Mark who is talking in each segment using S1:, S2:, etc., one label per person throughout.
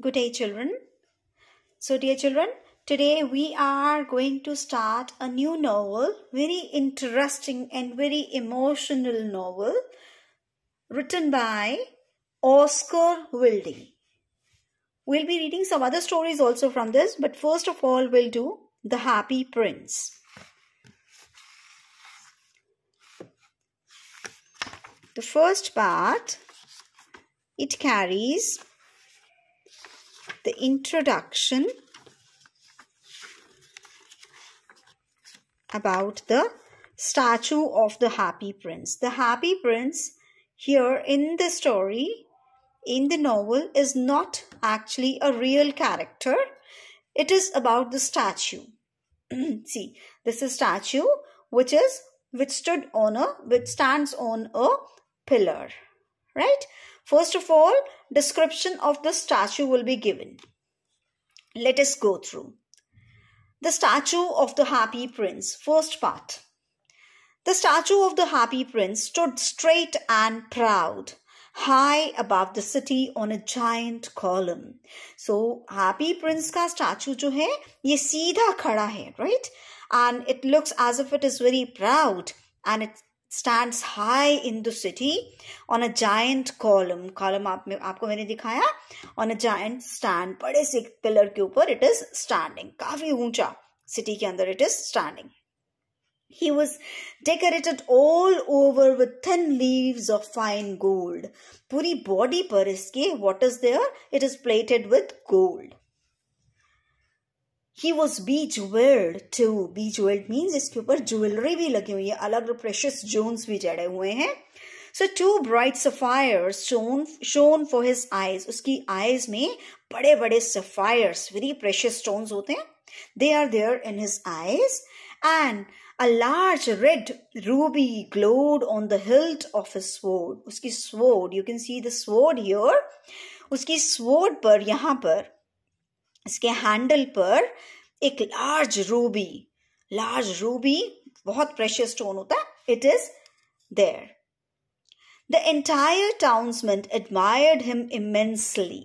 S1: Good day children. So dear children, today we are going to start a new novel, very interesting and very emotional novel written by Oscar Wilde. We'll be reading some other stories also from this, but first of all we'll do The Happy Prince. The first part, it carries the introduction about the statue of the happy prince. The happy prince here in the story, in the novel, is not actually a real character. It is about the statue. See, this is statue which is which stood on a which stands on a pillar. Right? First of all, description of the statue will be given. Let us go through. The Statue of the Happy Prince, first part. The statue of the Happy Prince stood straight and proud, high above the city on a giant column. So, Happy Prince का statue जो है ये सीधा खड़ा है, right? And it looks as if it is very proud and it stands high in the city on a giant column column आप में आपको मैंने दिखाया on a giant stand बड़े से पिलर के ऊपर it is standing काफी ऊंचा city के अंदर it is standing He was decorated all over with thin leaves of fine gold. Puri body par iske, what is there? It is plated with gold. He was bejewelled too bejewelled means इसके ऊपर jewellery भी लगी हुई है अलग precious Jones भी जड़े हुए हैं so two bright sapphire shone shone for his eyes उसकी आईज में बड़े बड़े सफायर्स वेरी प्रेशस स्टोन्स होते हैं they are there in his eyes and A large red ruby glowed on the hilt of his sword. उसकी sword, you can see the sword here. उसकी sword पर यहां पर इसके handle पर एक लार्ज रूबी लार्ज रूबी बहुत precious stone होता है it is there the entire townsman admired him immensely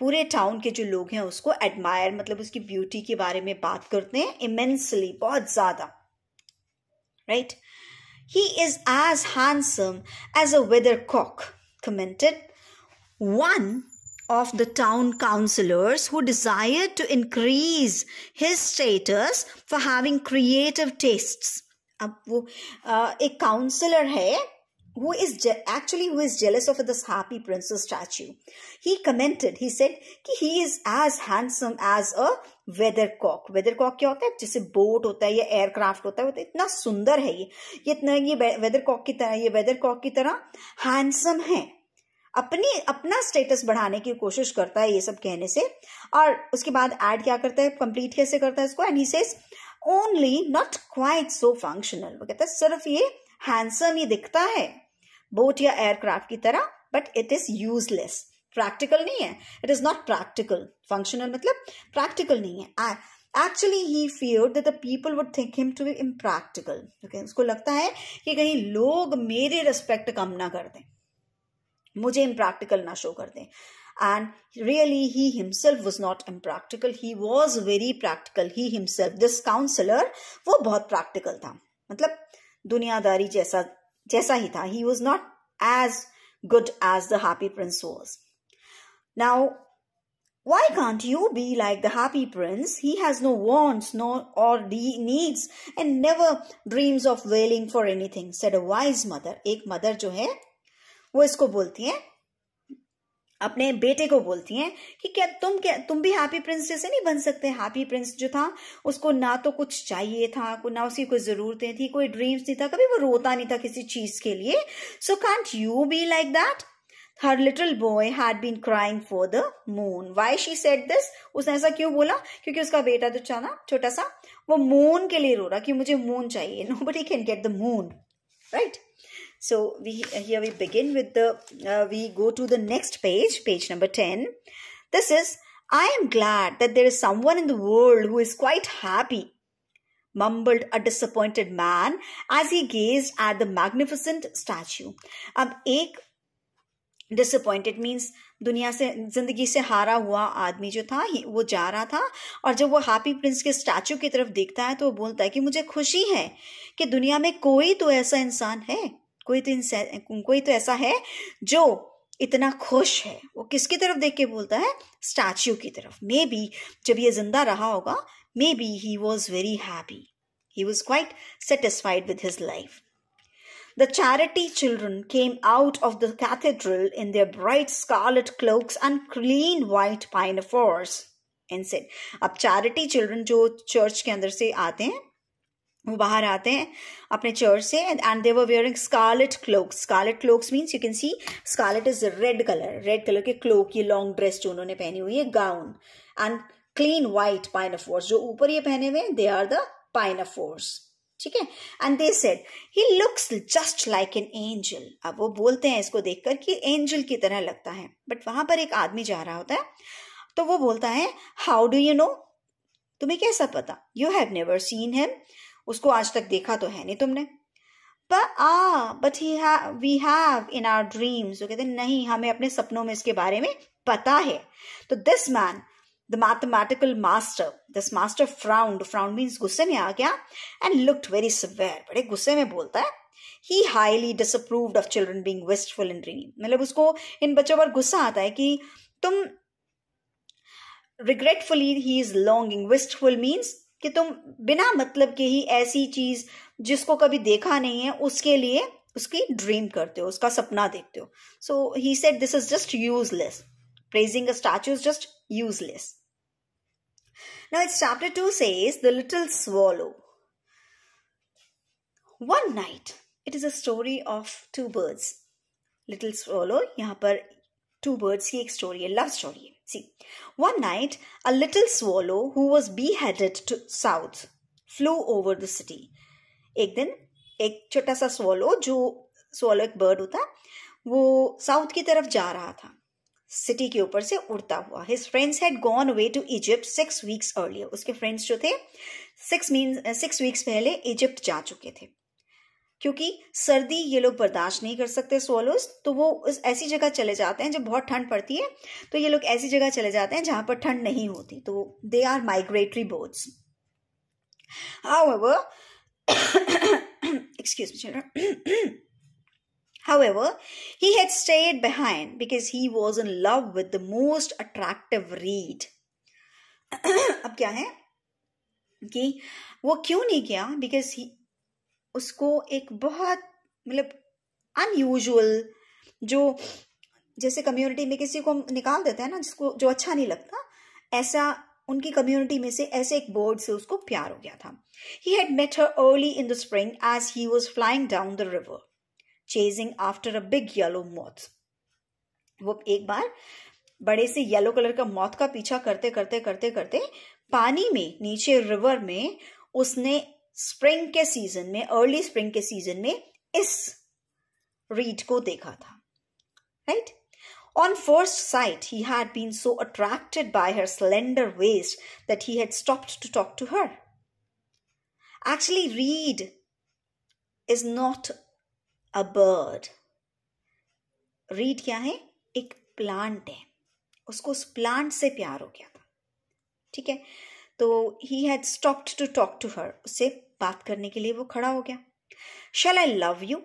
S1: पूरे टाउन के जो लोग हैं उसको एडमायर मतलब उसकी ब्यूटी के बारे में बात करते हैं इमेंसली बहुत ज्यादा right he is as handsome as a weathercock commented one of the town councillors who desired to increase his status for having creative tastes. a councillor एक who is actually who is jealous of this happy princess statue he commented he said कि he is as handsome as a weathercock weathercock क्या होता है जैसे boat होता है या hota hai? है तो इतना सुंदर है ye. इतना ये वेदरकॉक की तरह ye weathercock ki tarah handsome hai. अपनी अपना स्टेटस बढ़ाने की कोशिश करता है ये सब कहने से और उसके बाद ऐड क्या करता है कंप्लीट कैसे करता है इसको and he says only not quite so functional वो कहता है सिर्फ ये हैंडसम ही दिखता है बोट या एयरक्राफ्ट की तरह but it is useless practical नहीं है it is not practical functional मतलब प्रैक्टिकल नहीं है actually he fear that the people would think him to be impractical okay उसको लगता है कि कहीं लोग मेरे रिस्पेक्ट कम ना कर दें मुझे इम्प्रैक्टिकल ना शो कर दें and really he himself was not impractical he was very practical he himself this councillor वो बहुत प्रैक्टिकल था मतलब दुनियादारी जैसा जैसा ही था he was not as good as the Happy Prince was now Why can't you be like the happy prince? He has no wants, no or de- needs, and never off wailing for for anything," said a wise mother. एक mother जो है वो इसको बोलती हैं अपने बेटे को बोलती हैं कि क्या तुम क्या तुम भी हैप्पी प्रिंस जैसे नहीं बन सकते हैप्पी प्रिंस जो था उसको ना तो कुछ चाहिए था ना उसकी कोई जरूरतें थी कोई ड्रीम्स नहीं था कभी वो रोता नहीं था किसी चीज के लिए so can't you be like that her little boy had been crying for the moon why she said this उसने ऐसा क्यों बोला क्योंकि उसका बेटा जो तो था छोटा सा वो मून के लिए रो रहा कि मुझे मून चाहिए no but he can get the moon right So we here we begin with the, uh, we go to the next page, page number 10. This is, I am glad that there is someone in the world who is quite happy, mumbled a disappointed man as he gazed at the magnificent statue. अब एक disappointed means दुनिया से जिंदगी से हारा हुआ आदमी जो था वो जा रहा था और जब वो हैप्पी प्रिंस के स्टैचू की तरफ देखता है तो वो बोलता है कि मुझे खुशी है कि दुनिया में कोई तो ऐसा इंसान है कोई तो कोई तो ऐसा है जो इतना खुश है वो किसकी तरफ देख के बोलता है स्टैच्यू की तरफ मे बी जब ये जिंदा रहा होगा maybe he was very happy he was quite satisfied with his life the charity children came out of the cathedral in their bright scarlet cloaks and clean white pinafores in set अब charity children जो church के अंदर से आते हैं वो बाहर आते हैं अपने चर्च से and they wearing scarlet cloaks scarlet cloaks means you can see scarlet is red colour red colour के क्लोक ये लॉन्ग ड्रेस जो उन्होंने पहनी हुई है gown and clean white pinafore जो ऊपर ये पहने हुए हैं they are the pinafore ठीक है and they said he looks just like an angel अब वो बोलते हैं इसको देखकर कि एंजल की तरह लगता है बट वहां पर एक आदमी जा रहा होता है तो वो बोलता है हाउ डू यू नो तुम्हें कैसा पता you have never seen him उसको आज तक देखा तो है नहीं तुमने पर आ but he we have in our dreams वो कहते नहीं हमें अपने सपनों में इसके बारे में पता है तो this man the mathematical master this master frowned frowned means गुस्से में आ गया एंड लुक्ड वेरी सिवेयर बड़े गुस्से में बोलता है he highly disapproved of children being wasteful in dream मतलब उसको इन बच्चों पर गुस्सा आता है कि तुम regretfully he is longing wistful means कि तुम बिना मतलब के ही ऐसी चीज जिसको कभी देखा नहीं है उसके लिए उसकी ड्रीम करते हो उसका सपना देखते हो so he said this is just useless praising a statue is just useless now it's chapter two से little swallow one night it is a story of two birds little swallow यहां पर two birds की एक story है love story है See, one night a little swallow who was beheaded to south flew over the city. एक दिन एक छोटा सा swallow जो swallow एक bird होता वो south की तरफ जा रहा था सिटी के ऊपर से उड़ता हुआ his friends had gone away to Egypt six weeks earlier उसके फ्रेंड्स जो थे सिक्स मीन सिक्स वीक्स पहले इजिप्ट जा चुके थे क्योंकि सर्दी ये लोग बर्दाश्त नहीं कर सकते सोलोस तो वो उस ऐसी जगह चले जाते हैं जब बहुत ठंड पड़ती है तो ये लोग ऐसी जगह चले जाते हैं जहां पर ठंड नहीं होती तो they are migratory birds However, excuse me, however he had stayed behind because he was in love with the most attractive reed अब क्या है कि वो क्यों नहीं गया बिकॉज उसको एक बहुत मतलब अनयूजल जो जैसे कम्युनिटी में किसी को निकाल देता है ना जिसको जो अच्छा नहीं लगता ऐसा उनकी कम्युनिटी में से ऐसे एक बर्ड से उसको प्यार हो गया था he had met her early in the spring as he was flying down the river chasing after a big yellow moth वो एक बार बड़े से येलो कलर का मौत का पीछा करते करते करते करते पानी में नीचे रिवर में उसने स्प्रिंग के सीजन में अर्ली स्प्रिंग के सीजन में इस रीड को देखा था right on first sight he had been so attracted by her slender waist that he had stopped to talk to her actually reed is not a bird reed क्या है एक plant है उसको उस प्लांट से प्यार हो गया था ठीक है तो he had stopped to talk to her उसे बात करने के लिए वो खड़ा हो गया शैल I love you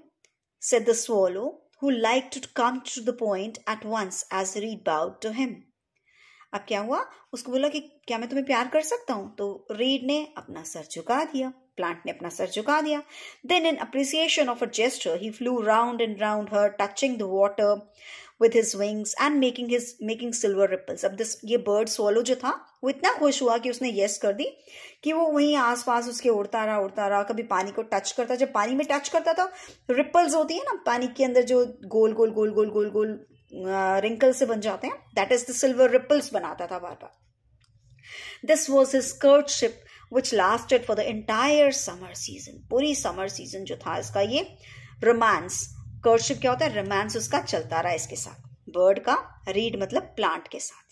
S1: said swallow who like to come to the point at once as reed bowed to him अब क्या हुआ उसको बोला कि क्या मैं तुम्हें प्यार कर सकता हूं तो रीड ने अपना सर झुका दिया प्लांट ने अपना सर झुका दिया then in appreciation of a gesture he flew round and round her touching the water with his wings and making his making silver ripples अब दिस ये बर्ड सोलो जो था वो इतना खुश हुआ कि उसने येस कर दी कि वो वहीं आसपास उसके उड़ता रहा उड़ता रहा कभी पानी को टच करता जब पानी में टच करता तो रिपल्स होती है ना पानी के अंदर जो गोल गोल गोल गोल गोल गोल रिंकल से बन जाते हैं that is the silver ripples बनाता था बार बार this was his ship which lasted for the entire summer season पूरी समर सीजन जो था इसका ये रोमांस कर्डशिप क्या होता है रोमांस उसका चलता रहा इसके साथ बर्ड का रीड मतलब प्लांट के साथ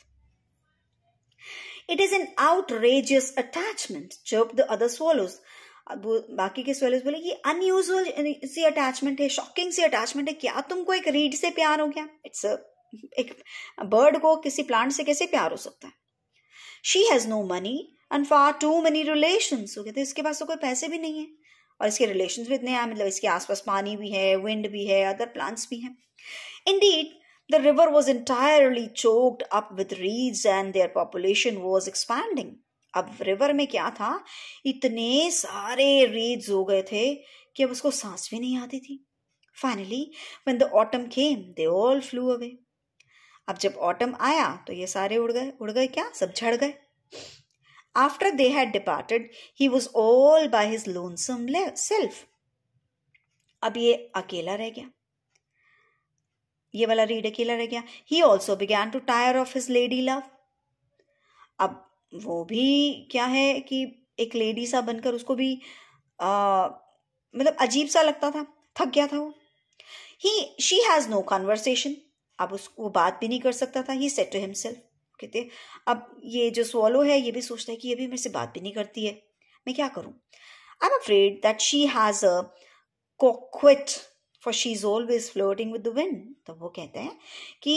S1: it is an outrageous attachment जब द अदर सोलोज बाकी के सोलोज बोले ये अनयूजल सी अटैचमेंट है शॉकिंग सी अटैचमेंट है क्या तुमको एक रीड से प्यार हो गया इट्स एक बर्ड को किसी प्लांट से कैसे प्यार हो सकता है she has no money and far too money relation कहते इसके पास तो कोई पैसे भी नहीं है और इसके रिलेशन भी इतने हैं मतलब इसके आसपास पानी भी है विंड भी है अदर प्लांट्स भी हैं indeed the river was entirely choked up with reeds and their population was expanding अब रिवर में क्या था इतने सारे रीड्स हो गए थे कि अब उसको सांस भी नहीं आती थी finally when the autumn came they all flew away अब जब ऑटम आया तो ये सारे उड़ गए उड़ गए क्या सब झड़ गए After they had departed, he was all by his lonesome self. अब ये अकेला रह गया ये वाला रीड अकेला रह गया he also began to tire of his lady love अब वो भी क्या है कि एक लेडी सा बनकर उसको भी आ, मतलब अजीब सा लगता था थक गया था वो he she has no conversation अब उस वो बात भी नहीं कर सकता था ही सेट टू हिमसेल्फ कहते अब ये जो स्वॉलो है ये भी सोचता है कि ये भी मेरे से बात भी नहीं करती है मैं क्या करूं I am afraid that she has a coquette for she is always floating with the wind तो वो कहते हैं कि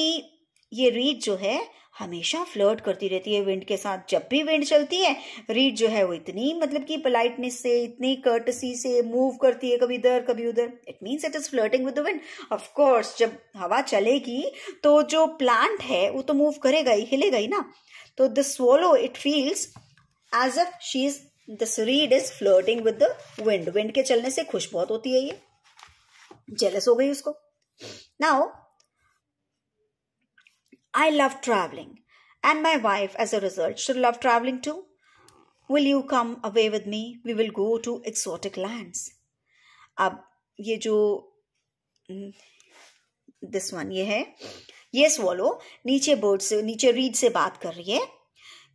S1: ये रीड जो है हमेशा फ्लर्ट करती रहती है विंड के साथ जब भी विंड चलती है रीड जो है वो इतनी मतलब कि पोलाइटनेस से इतनी कर्टसी से मूव करती है कभी इधर कभी उधर it means it is flirting with the wind of course जब हवा चलेगी तो जो प्लांट है वो तो मूव करेगा ही हिलेगा ही ना तो the swallow it feels as if she is this reed is flirting with the wind wind के चलने से खुश बहुत होती है ये जेलस हो गई उसको now I love traveling, and my wife, as a result, should love traveling too. Will you come away with me? We will go to exotic lands. अब ये जो दिस वन ये है ये स्वॉलो नीचे बर्ड से नीचे रीड से बात कर रही है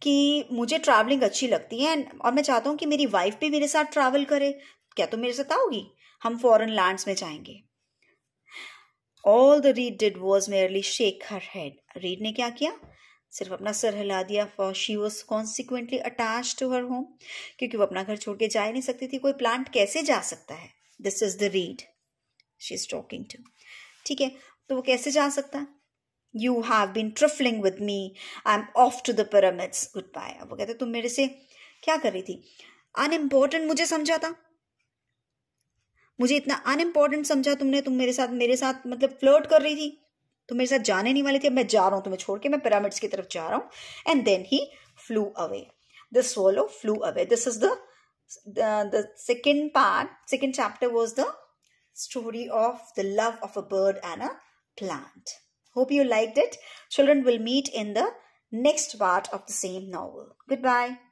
S1: कि मुझे ट्रैवलिंग अच्छी लगती है और मैं चाहता हूँ कि मेरी वाइफ भी मेरे साथ ट्रैवल करे क्या तुम तो मेरे साथ आओगी हम फॉरेन लैंड्स में जाएंगे all the reed did was merely shake her head reed ने क्या किया सिर्फ अपना सर हिला दिया for she was consequently attach to her home क्योंकि वो अपना घर छोड़ के जा ही नहीं सकती थी कोई प्लांट कैसे जा सकता है this is the reed she is talking to ठीक है तो वो कैसे जा सकता है you have been trifling with me I am off to the pyramids goodbye वो कहते तुम मेरे से क्या कर रही थी अनइम्पॉर्टेंट मुझे समझा था मुझे इतना अनइम्पॉर्टेंट समझा तुमने तुम मेरे साथ मेरे साथ मतलब फ्लर्ट कर रही थी तुम मेरे साथ जाने नहीं वाली थी अब मैं जा रहा हूं तुम्हें छोड़ के मैं पिरामिड्स की तरफ जा रहा हूं and then he flew away the solo flew away this is the second part second chapter was the story of the love of a bird and a plant hope you like that children will meet in the next part of the same novel good bye